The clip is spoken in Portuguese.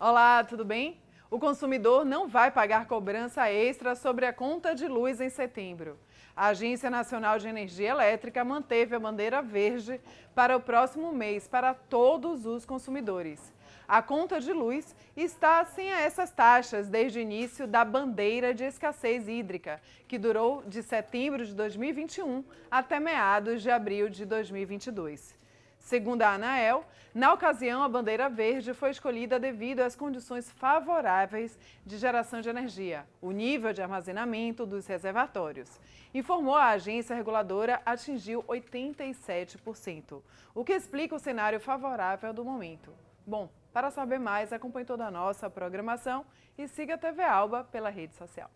Olá, tudo bem? O consumidor não vai pagar cobrança extra sobre a conta de luz em setembro. A Agência Nacional de Energia Elétrica manteve a bandeira verde para o próximo mês para todos os consumidores. A conta de luz está sem essas taxas desde o início da bandeira de escassez hídrica, que durou de setembro de 2021 até meados de abril de 2022. Segundo a ANAEL, na ocasião, a bandeira verde foi escolhida devido às condições favoráveis de geração de energia, o nível de armazenamento dos reservatórios. Informou a agência reguladora atingiu 87%, o que explica o cenário favorável do momento. Bom, para saber mais, acompanhe toda a nossa programação e siga a TV Alba pela rede social.